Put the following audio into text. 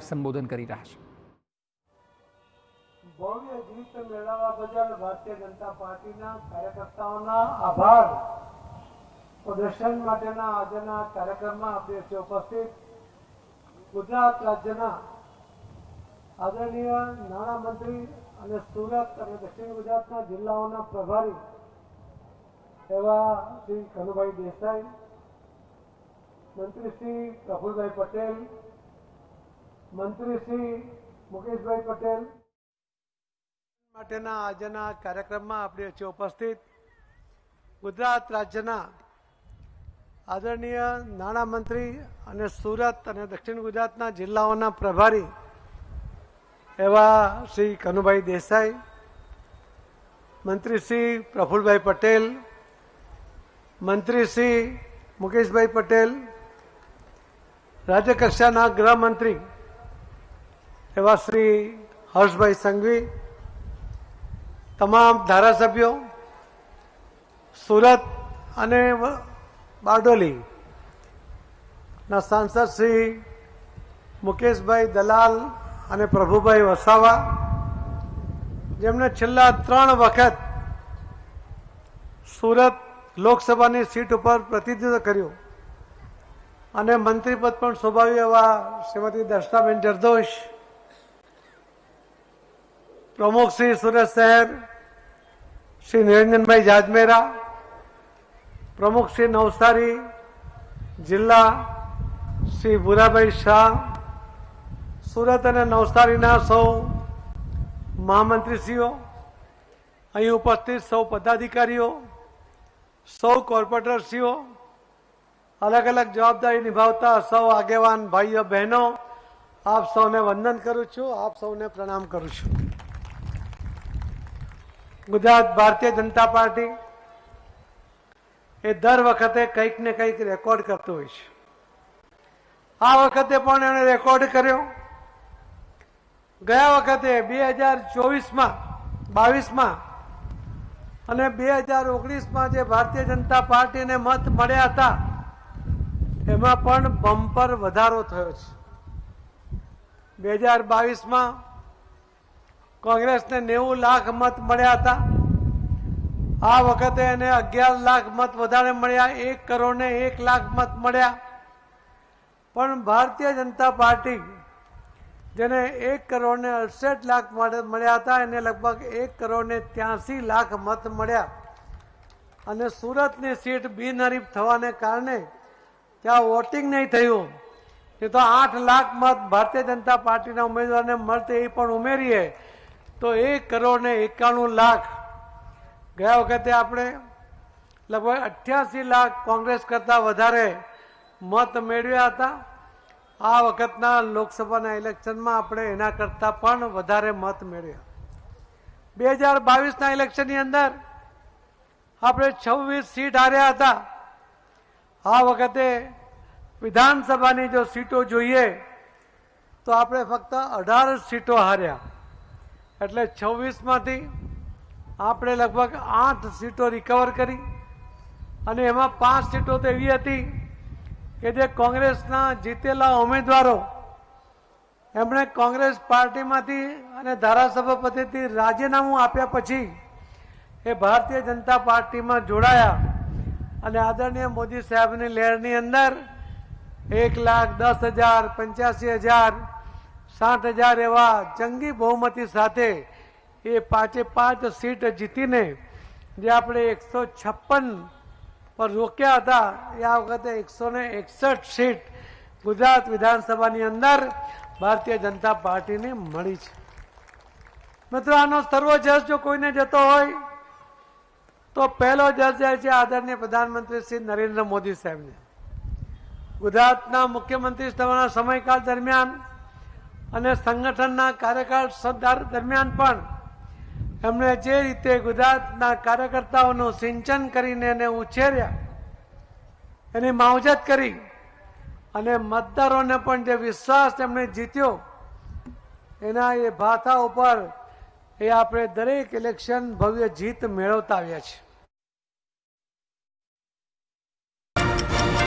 સંબોધન કરી રહ્યા છે પ્રદર્શન માટેના આજના કાર્યક્રમમાં આપણે છે ઉપસ્થિત ગુજરાત રાજ્યના આદરણીય નાણામંત્રી અને સુરત અને દક્ષિણ ગુજરાતના જિલ્લાઓના પ્રભારી એવા શ્રી કનુભાઈ દેસાઈ મંત્રી શ્રી પ્રફુલભાઈ પટેલ મંત્રી શ્રી મુકેશભાઈ પટેલ માટેના આજના કાર્યક્રમમાં આપણે છે ઉપસ્થિત ગુજરાત રાજ્યના આદરણીય નાણામંત્રી અને સુરત અને દક્ષિણ ગુજરાતના જિલ્લાઓના પ્રભારી એવા શ્રી કનુભાઈ દેસાઈ મંત્રી શ્રી પ્રફુલભાઈ પટેલ મંત્રી શ્રી મુકેશભાઈ પટેલ રાજ્યકક્ષાના કક્ષાના ગૃહમંત્રી એવા શ્રી હર્ષભાઈ સંઘવી તમામ ધારાસભ્યો સુરત અને બારડોલી ના સાંસદ શ્રી મુકેશભાઈ દલાલ અને પ્રભુભાઈ વસાવા જેમને છેલ્લા ત્રણ વખત સુરત લોકસભાની સીટ ઉપર પ્રતિનિધિત્વ કર્યું અને મંત્રી પદ પણ શોભાવ્યું એવા શ્રીમતી દર્શનાબેન જરદોશ પ્રમુખ શ્રી સુરત શહેર શ્રી નિરંજનભાઈ જાજમેરા પ્રમુખ શ્રી નવસારી જિલ્લા શ્રી ભૂરાભાઈ શાહ સુરત અને નવસારીના સૌ મહામંત્રીશ્રીઓ અહીં ઉપસ્થિત સૌ પદાધિકારીઓ સૌ કોર્પોરેટરશ્રીઓ અલગ અલગ જવાબદારી નિભાવતા સૌ આગેવાન ભાઈઓ બહેનો આપ સૌને વંદન કરું છું આપ સૌને પ્રણામ કરું છું ગુજરાત ભારતીય જનતા પાર્ટી એ દર વખતે કંઈક ને કંઈક રેકોર્ડ કરતો હોય છે આ વખતે પણ એણે રેકોર્ડ કર્યો ગયા વખતે બે હજાર ચોવીસમાં બાવીસમાં અને બે હજાર ઓગણીસમાં જે ભારતીય જનતા પાર્ટીને મત મળ્યા હતા એમાં પણ બમ્પર વધારો થયો છે બે હજાર બાવીસમાં કોંગ્રેસને નેવું લાખ મત મળ્યા હતા આ વખતે એને અગિયાર લાખ મત વધારે મળ્યા એક કરોડને એક લાખ મત મળ્યા પણ ભારતીય જનતા પાર્ટી જેને એક કરોડને અડસઠ લાખ મળ્યા હતા એને લગભગ એક કરોડને ત્યાંસી લાખ મત મળ્યા અને સુરતની સીટ બિનહરીફ થવાને કારણે ત્યાં વોટિંગ નહીં થયું એ તો આઠ લાખ મત ભારતીય જનતા પાર્ટીના ઉમેદવારને મળશે એ પણ ઉમેરીએ તો એક કરોડ ને એકાણું લાખ ગયા વખતે આપણે લગભગ અઠ્યાસી લાખ કોંગ્રેસ કરતાં વધારે મત મેળવ્યા હતા આ વખતના લોકસભાના ઇલેક્શનમાં આપણે એના કરતાં પણ વધારે મત મેળવ્યા બે હજાર બાવીસના ઇલેક્શનની અંદર આપણે છવ્વીસ સીટ હાર્યા હતા આ વખતે વિધાનસભાની જો સીટો જોઈએ તો આપણે ફક્ત અઢાર સીટો હાર્યા એટલે છવ્વીસમાંથી આપણે લગભગ આઠ સીટો રિકવર કરી અને એમાં પાંચ સીટો તો એવી હતી કે જે કોંગ્રેસના જીતેલા ઉમેદવારો એમણે કોંગ્રેસ પાર્ટીમાંથી અને ધારાસભાપતિથી રાજીનામું આપ્યા પછી એ ભારતીય જનતા પાર્ટીમાં જોડાયા અને આદરણીય મોદી સાહેબની લહેરની અંદર એક લાખ દસ હજાર પંચ્યાસી હજાર સાત હજાર એવા જંગી બહુમતી સાથે એ પાંચે પાંચ સીટ જીતીને જે આપણે એકસો છપ્પન પર રોક્યા હતા એ આ વખતે એકસો ને એકસઠ સીટ ગુજરાત વિધાનસભાની અંદર ભારતીય જનતા પાર્ટીને મળી છે મિત્રો આનો સર્વજશ જો કોઈને જતો હોય તો પહેલો જશ જાય છે આદરણીય પ્રધાનમંત્રી શ્રી નરેન્દ્ર મોદી સાહેબને ગુજરાતના મુખ્યમંત્રી થવાના સમયકાળ દરમિયાન અને સંગઠનના કાર્યકાળ સરદાર દરમિયાન પણ એમણે જે રીતે ગુજરાતના કાર્યકર્તાઓનું સિંચન કરીને એને ઉછેર્યા એની માવજત કરી અને મતદારોને પણ જે વિશ્વાસ તેમણે જીત્યો એના એ ભાથા ઉપર એ આપણે દરેક ઇલેક્શન ભવ્ય જીત મેળવતા આવ્યા છીએ